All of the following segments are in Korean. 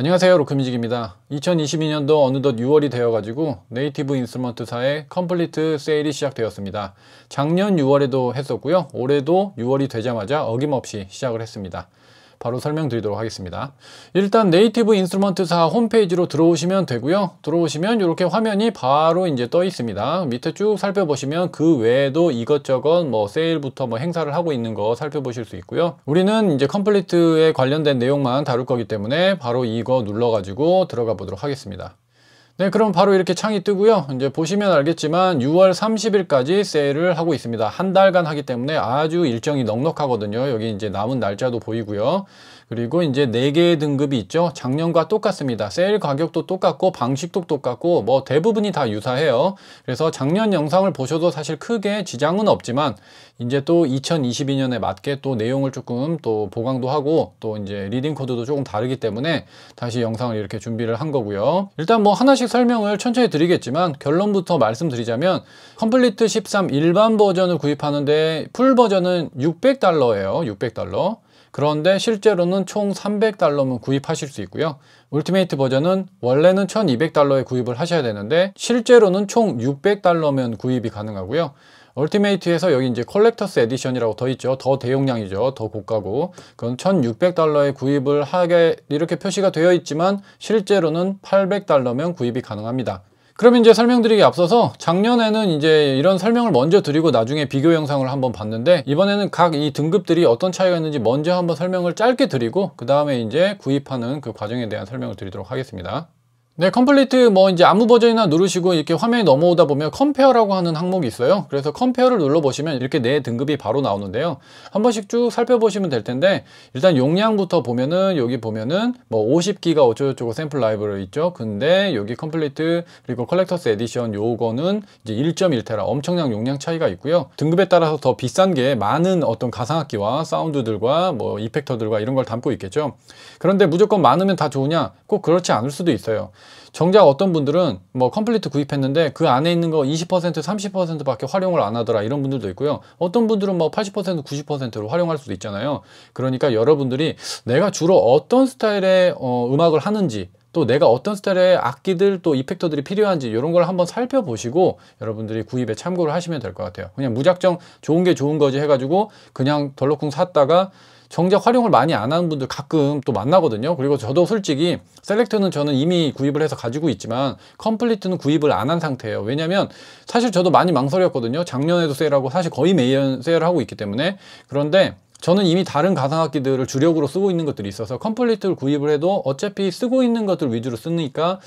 안녕하세요 로크뮤직입니다 2022년도 어느덧 6월이 되어가지고 네이티브 인스트루먼트사의 컴플리트 세일이 시작되었습니다 작년 6월에도 했었고요 올해도 6월이 되자마자 어김없이 시작을 했습니다 바로 설명드리도록 하겠습니다. 일단 네이티브 인스트루먼트사 홈페이지로 들어오시면 되고요. 들어오시면 이렇게 화면이 바로 이제 떠 있습니다. 밑에 쭉 살펴보시면 그 외에도 이것저것 뭐 세일부터 뭐 행사를 하고 있는 거 살펴보실 수 있고요. 우리는 이제 컴플리트에 관련된 내용만 다룰 거기 때문에 바로 이거 눌러가지고 들어가 보도록 하겠습니다. 네 그럼 바로 이렇게 창이 뜨고요 이제 보시면 알겠지만 6월 30일까지 세일을 하고 있습니다 한 달간 하기 때문에 아주 일정이 넉넉하거든요 여기 이제 남은 날짜도 보이고요 그리고 이제 4개의 등급이 있죠. 작년과 똑같습니다. 세일 가격도 똑같고 방식도 똑같고 뭐 대부분이 다 유사해요. 그래서 작년 영상을 보셔도 사실 크게 지장은 없지만 이제 또 2022년에 맞게 또 내용을 조금 또 보강도 하고 또 이제 리딩 코드도 조금 다르기 때문에 다시 영상을 이렇게 준비를 한 거고요. 일단 뭐 하나씩 설명을 천천히 드리겠지만 결론부터 말씀드리자면 컴플리트 13 일반 버전을 구입하는데 풀 버전은 600달러예요. 600달러. 그런데 실제로는 총3 0 0달러만 구입하실 수 있고요. 울티메이트 버전은 원래는 1200달러에 구입을 하셔야 되는데 실제로는 총 600달러면 구입이 가능하고요. 얼티메이트에서 여기 이제 컬렉터스 에디션이라고 더 있죠. 더 대용량이죠. 더 고가고. 그건 1600달러에 구입을 하게 이렇게 표시가 되어 있지만 실제로는 800달러면 구입이 가능합니다. 그럼 이제 설명드리기 앞서서 작년에는 이제 이런 설명을 먼저 드리고 나중에 비교 영상을 한번 봤는데 이번에는 각 이 등급들이 어떤 차이가 있는지 먼저 한번 설명을 짧게 드리고 그 다음에 이제 구입하는 그 과정에 대한 설명을 드리도록 하겠습니다. 네, 컴플리트 뭐 이제 아무 버전이나 누르시고 이렇게 화면이 넘어오다 보면 컴페어라고 하는 항목이 있어요. 그래서 컴페어를 눌러보시면 이렇게 내 네 등급이 바로 나오는데요. 한 번씩 쭉 살펴보시면 될 텐데 일단 용량부터 보면은 여기 보면은 뭐 50기가 어쩌고저쩌고 샘플 라이브러 있죠. 근데 여기 컴플리트 그리고 컬렉터스 에디션 요거는 이제 1.1테라 엄청난 용량 차이가 있고요. 등급에 따라서 더 비싼 게 많은 어떤 가상악기와 사운드들과 뭐 이펙터들과 이런 걸 담고 있겠죠. 그런데 무조건 많으면 다 좋으냐? 꼭 그렇지 않을 수도 있어요. 정작 어떤 분들은 뭐 컴플리트 구입했는데 그 안에 있는 거 20% 30%밖에 활용을 안 하더라 이런 분들도 있고요. 어떤 분들은 뭐 80% 90%로 활용할 수도 있잖아요. 그러니까 여러분들이 내가 주로 어떤 스타일의 어, 음악을 하는지 또 내가 어떤 스타일의 악기들 또 이펙터들이 필요한지 이런 걸 한번 살펴보시고 여러분들이 구입에 참고를 하시면 될 것 같아요. 그냥 무작정 좋은 게 좋은 거지 해가지고 그냥 덜렁쿵 샀다가 정작 활용을 많이 안 하는 분들 가끔 또 만나거든요 그리고 저도 솔직히 셀렉트는 저는 이미 구입을 해서 가지고 있지만 컴플리트는 구입을 안 한 상태예요 왜냐면 사실 저도 많이 망설였거든요 작년에도 세일하고 사실 거의 매년 세일을 하고 있기 때문에 그런데 저는 이미 다른 가상악기들을 주력으로 쓰고 있는 것들이 있어서 컴플리트를 구입을 해도 어차피 쓰고 있는 것들 위주로 쓰니까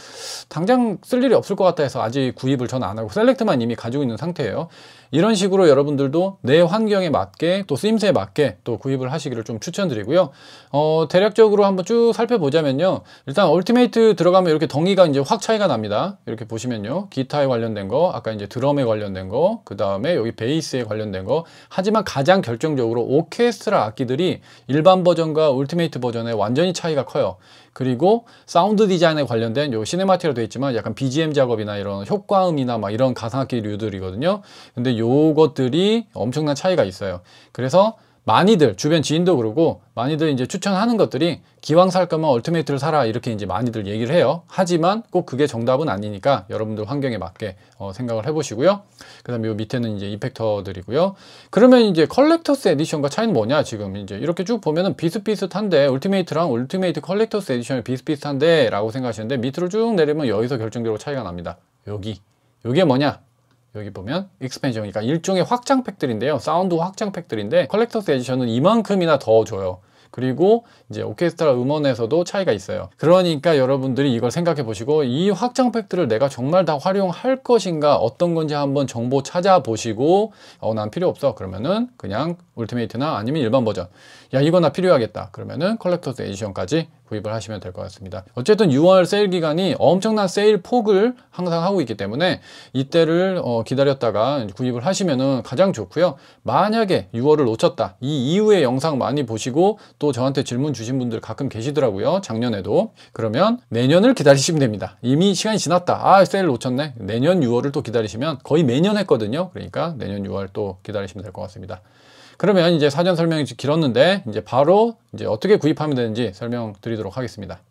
당장 쓸 일이 없을 것 같아 해서 아직 구입을 전안 하고 셀렉트만 이미 가지고 있는 상태예요 이런 식으로 여러분들도 내 환경에 맞게 또 쓰임새에 맞게 또 구입을 하시기를 좀 추천드리고요. 어, 대략적으로 한번 쭉 살펴보자면요. 일단 얼티메이트 들어가면 이렇게 덩이가 이제 확 차이가 납니다. 이렇게 보시면요. 기타에 관련된 거, 아까 이제 드럼에 관련된 거, 그 다음에 여기 베이스에 관련된 거. 하지만 가장 결정적으로 오케스트라 악기들이 일반 버전과 울티메이트 버전에 완전히 차이가 커요. 그리고 사운드 디자인에 관련된 요 시네마티로 되어 있지만 약간 BGM 작업이나 이런 효과음이나 막 이런 가상악기류들이거든요. 근데 요것들이 엄청난 차이가 있어요. 그래서 많이들 주변 지인도 그러고 많이들 이제 추천하는 것들이 기왕 살 거면 얼티메이트를 사라 이렇게 이제 많이들 얘기를 해요 하지만 꼭 그게 정답은 아니니까 여러분들 환경에 맞게 어, 생각을 해보시고요 그 다음에 요 밑에는 이제 이펙터들이고요 그러면 이제 컬렉터스 에디션과 차이는 뭐냐 지금 이제 이렇게 쭉 보면은 비슷비슷한데 울티메이트랑 울티메이트 컬렉터스 에디션이 비슷비슷한데 라고 생각하시는데 밑으로 쭉 내리면 여기서 결정적으로 차이가 납니다 여기 이게 뭐냐 여기 보면 익스펜션 그러니까 일종의 확장 팩들인데요 사운드 확장 팩들인데 컬렉터스 에디션은 이만큼이나 더 줘요 그리고 이제 오케스트라 음원에서도 차이가 있어요 그러니까 여러분들이 이걸 생각해 보시고 이 확장 팩들을 내가 정말 다 활용할 것인가 어떤 건지 한번 정보 찾아보시고 어 난 필요 없어 그러면은 그냥 울티메이트나 아니면 일반 버전 야 이거 나 필요하겠다 그러면은 컬렉터스 에디션까지 구입을 하시면 될 것 같습니다 어쨌든 6월 세일 기간이 엄청난 세일 폭을 항상 하고 있기 때문에 이때를 어, 기다렸다가 구입을 하시면은 가장 좋고요 만약에 6월을 놓쳤다 이이후에 영상 많이 보시고 또 저한테 질문 주신 분들 가끔 계시더라고요 작년에도 그러면 내년을 기다리시면 됩니다 이미 시간이 지났다 아 세일 놓쳤네 내년 6월을 또 기다리시면 거의 매년 했거든요 그러니까 내년 6월 또 기다리시면 될 것 같습니다 그러면 이제 사전 설명이 길었는데 이제 바로 이제 어떻게 구입하면 되는지 설명드리도록 하겠습니다.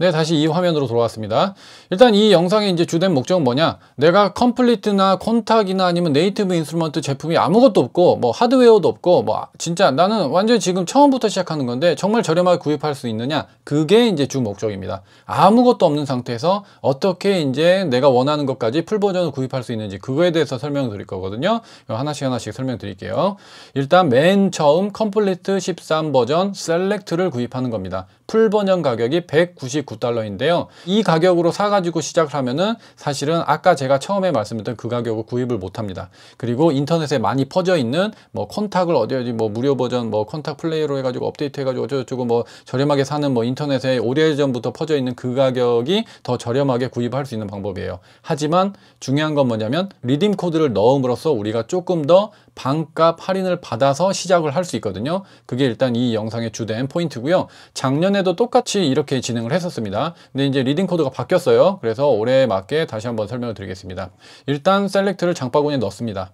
네, 다시 이 화면으로 돌아왔습니다. 일단 이 영상의 이제 주된 목적은 뭐냐? 내가 컴플리트나 콘탁이나 아니면 네이티브 인스트루먼트 제품이 아무것도 없고 뭐 하드웨어도 없고 뭐 진짜 나는 완전히 지금 처음부터 시작하는 건데 정말 저렴하게 구입할 수 있느냐? 그게 이제 주 목적입니다. 아무것도 없는 상태에서 어떻게 이제 내가 원하는 것까지 풀 버전을 구입할 수 있는지 그거에 대해서 설명 드릴 거거든요. 하나씩 하나씩 설명 드릴게요. 일단 맨 처음 컴플리트 13 버전 셀렉트를 구입하는 겁니다. 풀번연 가격이 199달러인데요. 이 가격으로 사가지고 시작을 하면은 사실은 아까 제가 처음에 말씀드렸던 그가격을 구입을 못합니다. 그리고 인터넷에 많이 퍼져 있는 뭐 컨탁을 어디 어디 뭐 무료 버전 뭐 컨탁 플레이로 해가지고 업데이트 해가지고 어쩌고저쩌고 뭐 저렴하게 사는 뭐 인터넷에 오래전부터 퍼져 있는 그 가격이 더 저렴하게 구입할 수 있는 방법이에요. 하지만 중요한 건 뭐냐면 리딤 코드를 넣음으로써 우리가 조금 더 반값 할인을 받아서 시작을 할 수 있거든요. 그게 일단 이 영상의 주된 포인트고요. 작년에도 똑같이 이렇게 진행을 했었습니다. 근데 이제 리딩 코드가 바뀌었어요. 그래서 올해에 맞게 다시 한번 설명을 드리겠습니다. 일단 셀렉트를 장바구니에 넣습니다.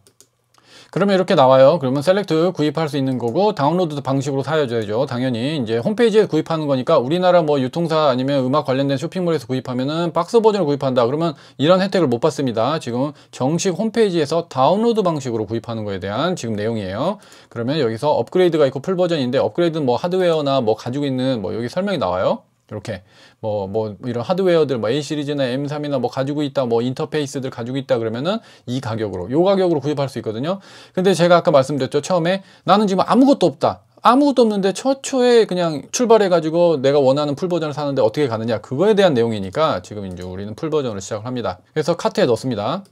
그러면 이렇게 나와요. 그러면 셀렉트 구입할 수 있는 거고 다운로드 방식으로 사야죠. 당연히 이제 홈페이지에 구입하는 거니까 우리나라 뭐 유통사 아니면 음악 관련된 쇼핑몰에서 구입하면은 박스 버전을 구입한다. 그러면 이런 혜택을 못 받습니다. 지금 정식 홈페이지에서 다운로드 방식으로 구입하는 거에 대한 지금 내용이에요. 그러면 여기서 업그레이드가 있고 풀 버전인데 업그레이드는 뭐 하드웨어나 뭐 가지고 있는 뭐 여기 설명이 나와요. 이렇게 뭐뭐 뭐 이런 하드웨어들 뭐 A 시리즈나 M3이나 뭐 가지고 있다 뭐 인터페이스들 가지고 있다 그러면은 이 가격으로 요 가격으로 구입할 수 있거든요. 근데 제가 아까 말씀드렸죠. 처음에 나는 지금 아무것도 없다. 아무것도 없는데 최초에 그냥 출발해가지고 내가 원하는 풀 버전을 사는데 어떻게 가느냐 그거에 대한 내용이니까 지금 이제 우리는 풀 버전으로 시작을 합니다. 그래서 카트에 넣습니다.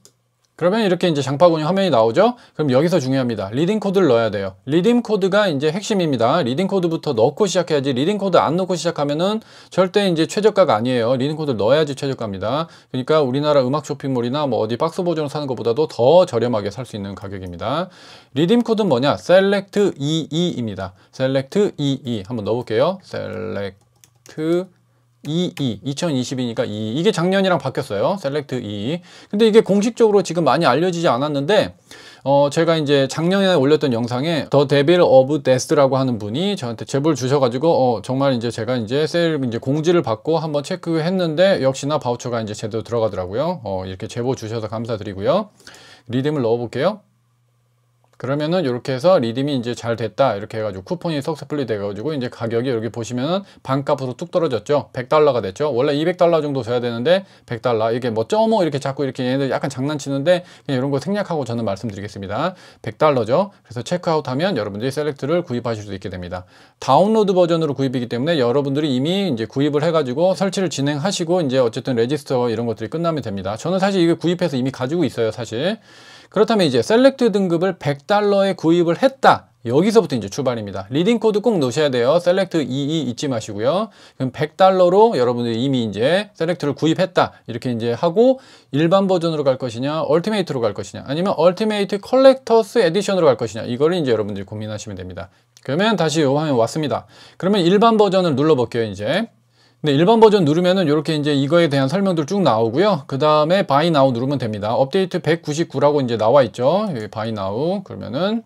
그러면 이렇게 이제 장바구니 화면이 나오죠 그럼 여기서 중요합니다 리딩 코드를 넣어야 돼요 리딩 코드가 이제 핵심입니다 리딩 코드부터 넣고 시작해야지 리딩 코드 안 넣고 시작하면은 절대 이제 최저가가 아니에요 리딩 코드를 넣어야지 최저가입니다 그러니까 우리나라 음악 쇼핑몰이나 뭐 어디 박스 보존을 사는 것보다도 더 저렴하게 살 수 있는 가격입니다 리딩 코드는 뭐냐 셀렉트 e c 22입니다 셀렉트 e c e. 22 한번 넣어볼게요 셀렉트 22, 2 0 2 2니까2 이게 작년이랑 바뀌었어요. 셀렉트 2 e. 근데 이게 공식적으로 지금 많이 알려지지 않았는데 어 제가 이제 작년에 올렸던 영상에 더 데빌 어브 데스라고 하는 분이 저한테 제보를 주셔가지고 어 정말 이제 제가 이제 세일 이제 공지를 받고 한번 체크했는데 역시나 바우처가 이제 제대로 들어가더라고요. 어 이렇게 제보 주셔서 감사드리고요. 리듬을 넣어볼게요. 그러면은 이렇게 해서 리듬이 이제 잘 됐다 이렇게 해가지고 쿠폰이 석세플리 돼가지고 이제 가격이 여기 보시면은 반값으로 뚝 떨어졌죠 100달러가 됐죠 원래 200달러 정도 줘야 되는데 100달러 이게 뭐쩌뭐 이렇게 자꾸 이렇게 얘네들 약간 장난치는데 그냥 이런 거 생략하고 저는 말씀드리겠습니다 100달러죠 그래서 체크아웃 하면 여러분들이 셀렉트를 구입하실 수 있게 됩니다 다운로드 버전으로 구입이기 때문에 여러분들이 이미 이제 구입을 해가지고 설치를 진행하시고 이제 어쨌든 레지스터 이런 것들이 끝나면 됩니다 저는 사실 이거 구입해서 이미 가지고 있어요 사실 그렇다면 이제 셀렉트 등급을 100달러에 구입을 했다. 여기서부터 이제 출발입니다. 리딩 코드 꼭 넣으셔야 돼요. 셀렉트 22 잊지 마시고요. 그럼 100달러로 여러분들이 이미 이제 셀렉트를 구입했다. 이렇게 이제 하고 일반 버전으로 갈 것이냐, 얼티메이트로 갈 것이냐, 아니면 얼티메이트 컬렉터스 에디션으로 갈 것이냐. 이거를 이제 여러분들이 고민하시면 됩니다. 그러면 다시 요 화면 왔습니다. 그러면 일반 버전을 눌러볼게요, 이제. 네, 일반 버전 누르면은 이렇게 이제 이거에 대한 설명들 쭉 나오고요. 그 다음에 바이 나우 누르면 됩니다. 업데이트 199라고 이제 나와 있죠. 여기 바이 나우 그러면은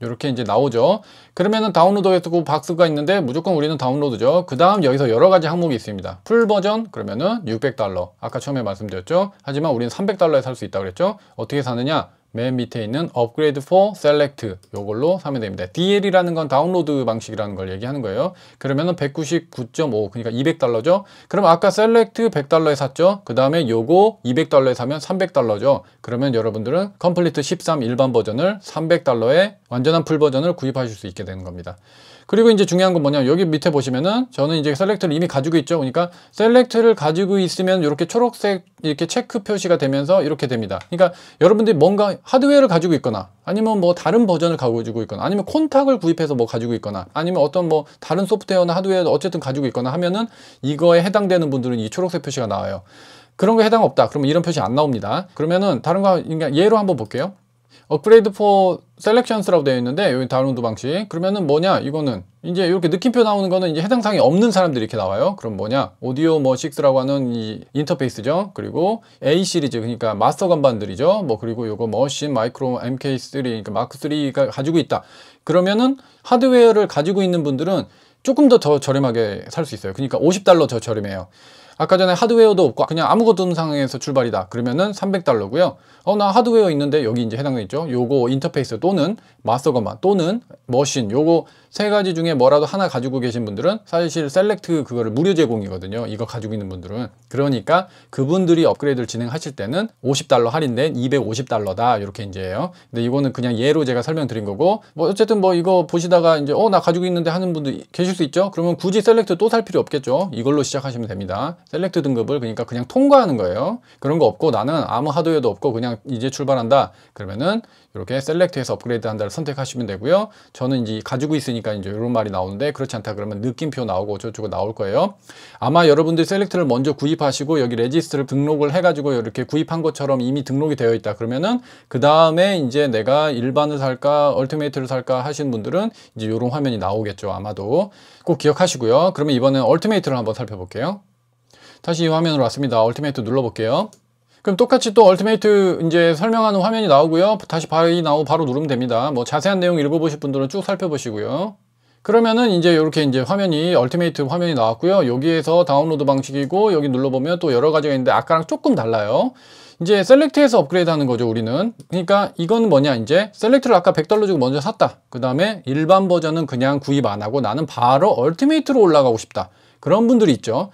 이렇게 이제 나오죠. 그러면은 다운로드에서 그 박스가 있는데 무조건 우리는 다운로드죠. 그 다음 여기서 여러 가지 항목이 있습니다. 풀 버전 그러면은 600달러 아까 처음에 말씀드렸죠. 하지만 우리는 300달러에 살 수 있다 그랬죠. 어떻게 사느냐? 맨 밑에 있는 upgrade for select 요걸로 사면 됩니다. DL이라는 건 다운로드 방식이라는 걸 얘기하는 거예요. 그러면199.5 그러니까 200달러죠. 그럼 아까 select 100달러에 샀죠. 그 다음에 요거 200달러에 사면 300달러죠. 그러면 여러분들은 complete 13 일반 버전을 300달러에 완전한 풀 버전을 구입하실 수 있게 되는 겁니다. 그리고 이제 중요한 건뭐냐 여기 밑에 보시면은 저는 이제 셀렉트를 이미 가지고 있죠. 그러니까 셀렉트를 가지고 있으면 이렇게 초록색 이렇게 체크 표시가 되면서 이렇게 됩니다. 그러니까 여러분들이 뭔가 하드웨어를 가지고 있거나 아니면 뭐 다른 버전을 가지고 있거나 아니면 콘탁을 구입해서 뭐 가지고 있거나 아니면 어떤 뭐 다른 소프트웨어나 하드웨어를 어쨌든 가지고 있거나 하면은 이거에 해당되는 분들은 이 초록색 표시가 나와요. 그런 거에 해당 없다. 그러면 이런 표시 안 나옵니다. 그러면은 다른 거그 그러니까 예로 한번 볼게요. 업그레이드 포 셀렉션스라고 되어 있는데 여기 다운로드 방식 그러면은 뭐냐 이거는 이제 이렇게 느낌표 나오는 거는 이제 해당 사항이 없는 사람들이 이렇게 나와요 그럼 뭐냐 오디오 뭐스라고 하는 이 인터페이스죠 그리고 A 시리즈 그러니까 마스터 간반들이죠 뭐 그리고 이거 머신 마이크로 MK3 그러니까 마크3가 가지고 있다 그러면은 하드웨어를 가지고 있는 분들은 조금 더더 저렴하게 살 수 있어요 그러니까 50달러 더 저렴해요 아까 전에 하드웨어도 없고 그냥 아무것도 없는 상황에서 출발이다 그러면은 300달러고요 어나 하드웨어 있는데 여기 이제 해당돼 있죠 요거 인터페이스 또는 마스터 건반 또는 머신 요거 세 가지 중에 뭐라도 하나 가지고 계신 분들은 사실 셀렉트 그거를 무료 제공이거든요 이거 가지고 있는 분들은 그러니까 그분들이 업그레이드를 진행하실 때는 50달러 할인된 250달러다 이렇게 이제 해요 근데 이거는 그냥 예로 제가 설명드린 거고 뭐 어쨌든 뭐 이거 보시다가 이제 어 나 가지고 있는데 하는 분들 계실 수 있죠 그러면 굳이 셀렉트 또 살 필요 없겠죠 이걸로 시작하시면 됩니다 셀렉트 등급을 그러니까 그냥 통과하는 거예요 그런 거 없고 나는 아무 하드웨어도 없고 그냥 이제 출발한다 그러면은 이렇게 셀렉트해서 업그레이드 한다를 선택하시면 되고요 저는 이제 가지고 있으니까 이제 이런 말이 나오는데 그렇지 않다 그러면 느낌표 나오고 저쪽으로 나올 거예요 아마 여러분들 셀렉트를 먼저 구입하시고 여기 레지스트를 등록을 해가지고 이렇게 구입한 것처럼 이미 등록이 되어 있다 그러면은 그 다음에 이제 내가 일반을 살까 얼티메이트를 살까 하신 분들은 이제 이런 화면이 나오겠죠 아마도 꼭 기억하시고요 그러면 이번엔 얼티메이트를 한번 살펴볼게요 다시 이 화면으로 왔습니다 얼티메이트 눌러볼게요 그럼 똑같이 또 얼티메이트 이제 설명하는 화면이 나오고요. 다시 바이 나오 바로 누르면 됩니다. 뭐 자세한 내용 읽어보실 분들은 쭉 살펴보시고요. 그러면은 이제 이렇게 이제 화면이 얼티메이트 화면이 나왔고요. 여기에서 다운로드 방식이고 여기 눌러보면 또 여러 가지가 있는데 아까랑 조금 달라요. 이제 셀렉트에서 업그레이드 하는 거죠 우리는 그러니까 이건 뭐냐 이제 셀렉트를 아까 100달러 주고 먼저 샀다 그 다음에 일반 버전은 그냥 구입 안 하고 나는 바로 얼티메이트로 올라가고 싶다 그런 분들이 있죠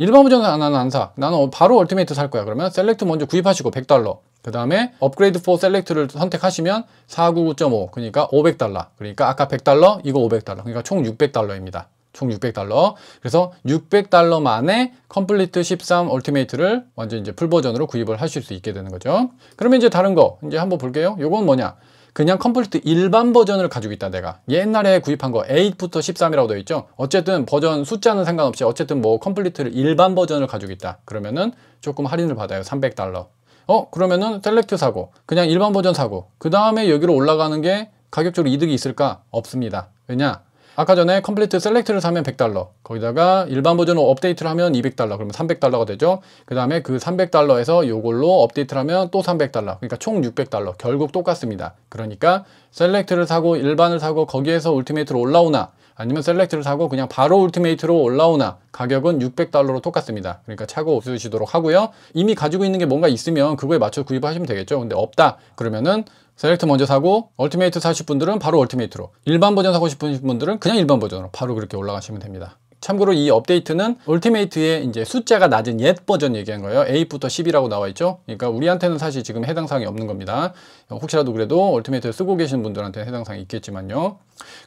일반 버전 나는 안 사. 나는 바로 얼티메이트 살 거야. 그러면 셀렉트 먼저 구입하시고 100달러. 그 다음에 업그레이드 4 셀렉트를 선택하시면 499.5 그러니까 500달러. 그러니까 아까 100달러 이거 500달러. 그러니까 총 600달러입니다. 총 600달러. 그래서 600달러 만에 컴플리트 13 얼티메이트를 완전 이제 풀 버전으로 구입을 하실 수 있게 되는 거죠. 그러면 이제 다른 거 이제 한번 볼게요. 요건 뭐냐? 그냥 컴플리트 일반 버전을 가지고 있다 내가 옛날에 구입한 거 8부터 13이라고 되어 있죠 어쨌든 버전 숫자는 상관없이 어쨌든 뭐 컴플리트를 일반 버전을 가지고 있다 그러면은 조금 할인을 받아요 300달러 어 그러면은 셀렉트 사고 그냥 일반 버전 사고 그 다음에 여기로 올라가는 게 가격적으로 이득이 있을까? 없습니다 왜냐 아까 전에 컴플리트 셀렉트를 사면 100달러 거기다가 일반 버전으로 업데이트를 하면 200달러 그러면 300달러가 되죠 그 다음에 그 300달러에서 요걸로 업데이트를 하면 또 300달러 그러니까 총 600달러 결국 똑같습니다 그러니까 셀렉트를 사고 일반을 사고 거기에서 울티메이트로 올라오나 아니면 셀렉트를 사고 그냥 바로 울티메이트로 올라오나 가격은 600달러로 똑같습니다. 그러니까 차고 없으시도록 하고요. 이미 가지고 있는 게 뭔가 있으면 그거에 맞춰 구입하시면 되겠죠. 근데 없다 그러면은 셀렉트 먼저 사고 얼티메이트 사실 분들은 바로 얼티메이트로 일반 버전 사고 싶으신 분들은 그냥 일반 버전으로 바로 그렇게 올라가시면 됩니다. 참고로 이 업데이트는 울티메이트의 이제 숫자가 낮은 옛 버전 얘기한 거예요. 8부터 10이라고 나와 있죠. 그러니까 우리한테는 사실 지금 해당 사항이 없는 겁니다. 혹시라도 그래도 울티메이트를 쓰고 계신 분들한테 해당 사항이 있겠지만요.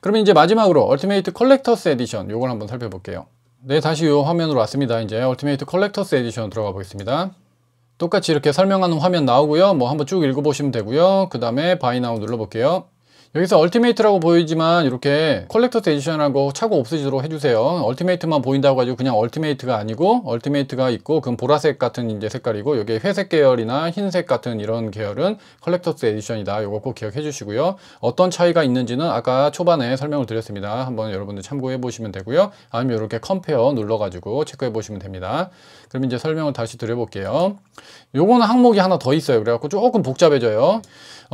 그러면 이제 마지막으로 울티메이트 컬렉터스 에디션 요걸 한번 살펴볼게요. 네, 다시 이 화면으로 왔습니다. 이제 울티메이트 컬렉터스 에디션 들어가 보겠습니다. 똑같이 이렇게 설명하는 화면 나오고요. 뭐 한번 쭉 읽어보시면 되고요. 그 다음에 바이 나우 눌러볼게요. 여기서 얼티메이트라고 보이지만 이렇게 컬렉터스 에디션하고 차고 없으시도록 해주세요 얼티메이트만 보인다고 가지고 그냥 얼티메이트가 아니고 얼티메이트가 있고 그건 보라색 같은 이제 색깔이고 이게 회색 계열이나 흰색 같은 이런 계열은 컬렉터스 에디션이다 이거 꼭 기억해 주시고요 어떤 차이가 있는지는 아까 초반에 설명을 드렸습니다 한번 여러분들 참고해 보시면 되고요 아니면 이렇게 컴페어 눌러 가지고 체크해 보시면 됩니다 그럼 이제 설명을 다시 드려볼게요 요거는 항목이 하나 더 있어요 그래갖고 조금 복잡해져요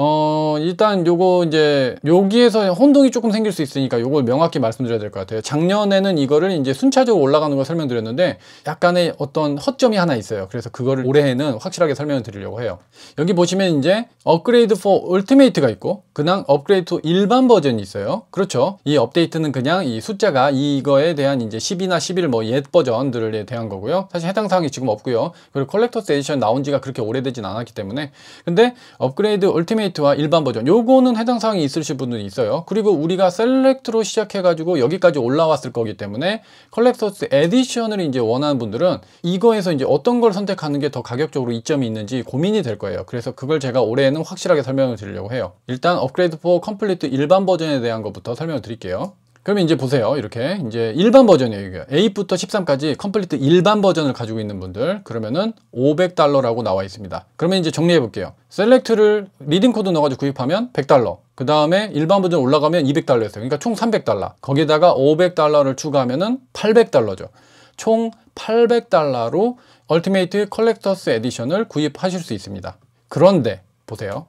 어 일단 요거 이제 여기에서 혼동이 조금 생길 수 있으니까 요걸 명확히 말씀드려야 될 것 같아요 작년에는 이거를 이제 순차적으로 올라가는 걸 설명드렸는데 약간의 어떤 허점이 하나 있어요 그래서 그거를 올해에는 확실하게 설명을 드리려고 해요 여기 보시면 이제 업그레이드 포 울티메이트가 있고 그냥 업그레이드 포 일반 버전이 있어요 그렇죠 이 업데이트는 그냥 이 숫자가 이거에 대한 이제 10이나 11 뭐 옛 버전들에 대한 거고요 사실 해당 사항이 지금 없고요 그리고 컬렉터스 에디션 나온 지가 그렇게 오래되진 않았기 때문에 근데 업그레이드 울티메이트 포인트와 일반 버전 요거는 해당 사항이 있으실 분들이 있어요 그리고 우리가 셀렉트로 시작해 가지고 여기까지 올라왔을 거기 때문에 컬렉터스 에디션을 이제 원하는 분들은 이거에서 이제 어떤 걸 선택하는 게 더 가격적으로 이점이 있는지 고민이 될 거예요 그래서 그걸 제가 올해에는 확실하게 설명을 드리려고 해요 일단 업그레이드 4 컴플리트 일반 버전에 대한 것부터 설명을 드릴게요 그러면 이제 보세요. 이렇게 이제 일반 버전이에요. 이게. 8부터 13까지 컴플리트 일반 버전을 가지고 있는 분들 그러면은 500달러라고 나와 있습니다. 그러면 이제 정리해 볼게요. 셀렉트를 리딩 코드 넣어가지고 구입하면 100달러 그 다음에 일반 버전 올라가면 200달러였어요. 그러니까 총 300달러 거기에다가 500달러를 추가하면은 800달러죠. 총 800달러로 얼티메이트 컬렉터스 에디션을 구입하실 수 있습니다. 그런데 보세요.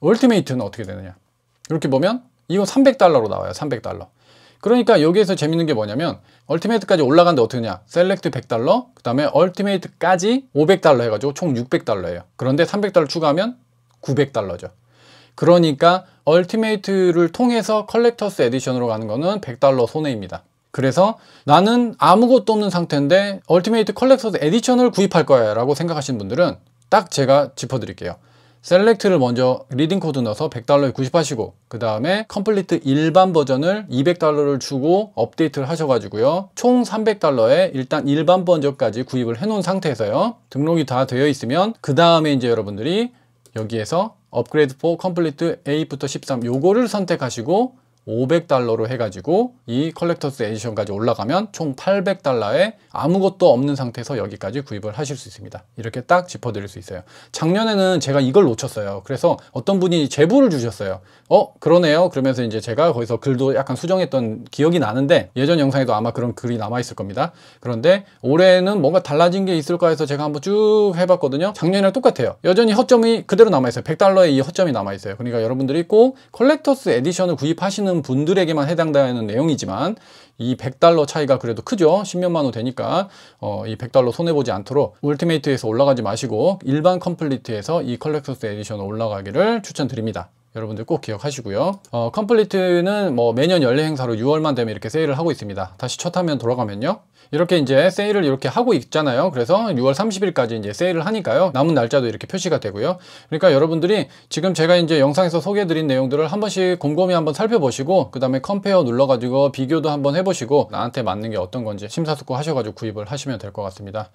얼티메이트는 어떻게 되느냐. 이렇게 보면 이거 300달러로 나와요. 300달러. 그러니까 여기에서 재밌는 게 뭐냐면 얼티메이트까지 올라간데 어떻게 되냐 셀렉트 100달러 그 다음에 얼티메이트까지 500달러 해가지고 총 600달러예요 그런데 300달러 추가하면 900달러죠 그러니까 얼티메이트를 통해서 컬렉터스 에디션으로 가는 거는 100달러 손해입니다 그래서 나는 아무것도 없는 상태인데 얼티메이트 컬렉터스 에디션을 구입할 거야 라고 생각하시는 분들은 딱 제가 짚어드릴게요 셀렉트를 먼저 리딩 코드 넣어서 100달러에 구입하시고 그 다음에 컴플리트 일반 버전을 200달러를 주고 업데이트를 하셔가지고요 총 300달러에 일단 일반 버전까지 구입을 해놓은 상태에서요 등록이 다 되어 있으면 그 다음에 이제 여러분들이 여기에서 업그레이드 포 컴플리트 8부터 13 요거를 선택하시고 500달러로 해가지고 이 컬렉터스 에디션까지 올라가면 총 800달러에 아무것도 없는 상태에서 여기까지 구입을 하실 수 있습니다. 이렇게 딱 짚어드릴 수 있어요. 작년에는 제가 이걸 놓쳤어요. 그래서 어떤 분이 제보를 주셨어요. 어? 그러네요. 그러면서 이제 제가 거기서 글도 약간 수정했던 기억이 나는데 예전 영상에도 아마 그런 글이 남아있을 겁니다. 그런데 올해는 뭔가 달라진 게 있을까 해서 제가 한번 쭉 해봤거든요. 작년이랑 똑같아요. 여전히 허점이 그대로 남아있어요. 100달러에 이 허점이 남아있어요. 그러니까 여러분들이 꼭 컬렉터스 에디션을 구입하시는 하는 분들에게만 해당되는 내용이지만 이 100달러 차이가 그래도 크죠 10몇만 원 되니까 어, 이 100달러 손해보지 않도록 울티메이트에서 올라가지 마시고 일반 컴플리트에서 이 컬렉터스 에디션 올라가기를 추천드립니다 여러분들 꼭 기억하시고요 어, 컴플리트는 뭐 매년 연례 행사로 6월만 되면 이렇게 세일을 하고 있습니다 다시 첫 화면 돌아가면요 이렇게 이제 세일을 이렇게 하고 있잖아요 그래서 6월 30일까지 이제 세일을 하니까요 남은 날짜도 이렇게 표시가 되고요 그러니까 여러분들이 지금 제가 이제 영상에서 소개해 드린 내용들을 한 번씩 곰곰이 한번 살펴보시고 그 다음에 컴페어 눌러 가지고 비교도 한번 해보시고 나한테 맞는 게 어떤 건지 심사숙고 하셔가지고 구입을 하시면 될 것 같습니다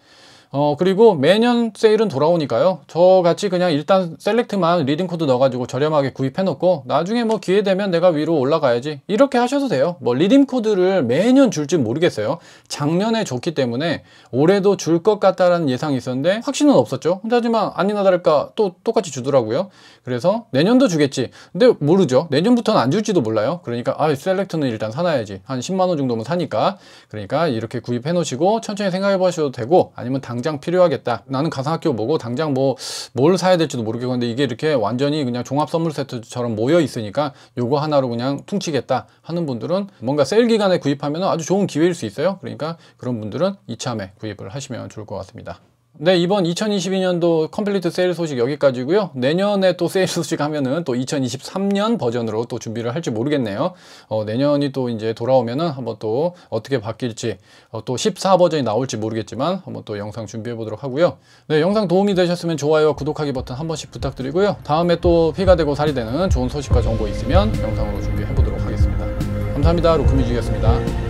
어 그리고 매년 세일은 돌아오니까요 저같이 그냥 일단 셀렉트만 리딩 코드 넣어가지고 저렴하게 구입해 놓고 나중에 뭐 기회 되면 내가 위로 올라가야지 이렇게 하셔도 돼요 뭐 리딩 코드를 매년 줄지 모르겠어요 작년에 줬기 때문에 올해도 줄 것 같다라는 예상이 있었는데 확신은 없었죠 근데 하지만 아니나 다를까 또 똑같이 주더라고요 그래서 내년도 주겠지 근데 모르죠 내년부터는 안 줄지도 몰라요 그러니까 아 셀렉트는 일단 사놔야지 한 10만원 정도면 사니까 그러니까 이렇게 구입해 놓으시고 천천히 생각해 보셔도 되고 아니면 당 당장 필요하겠다. 나는 가상학교 보고 당장 뭐 뭘 사야 될지도 모르겠는데 이게 이렇게 완전히 그냥 종합 선물 세트처럼 모여 있으니까 요거 하나로 그냥 퉁치겠다 하는 분들은 뭔가 세일 기간에 구입하면 아주 좋은 기회일 수 있어요. 그러니까 그런 분들은 이참에 구입을 하시면 좋을 것 같습니다. 네, 이번 2022년도 컴플리트 세일 소식 여기까지고요. 내년에 또 세일 소식 하면은 또 2023년 버전으로 또 준비를 할지 모르겠네요. 어, 내년이 또 이제 돌아오면은 한번 또 어떻게 바뀔지 어, 또14 버전이 나올지 모르겠지만 한번 또 영상 준비해 보도록 하고요. 네, 영상 도움이 되셨으면 좋아요 구독하기 버튼 한 번씩 부탁드리고요. 다음에 또 피가 되고 살이 되는 좋은 소식과 정보 있으면 영상으로 준비해 보도록 하겠습니다. 감사합니다. 루크뮤직이었습니다.